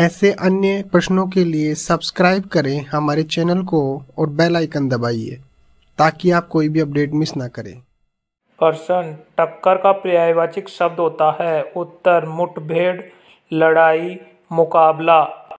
ऐसे अन्य प्रश्नों के लिए सब्सक्राइब करें हमारे चैनल को और बेल आइकन दबाइए ताकि आप कोई भी अपडेट मिस ना करें कर्षण टक्कर का पर्यायवाचक शब्द होता है उत्तर मुठभेड़ लड़ाई मुकाबला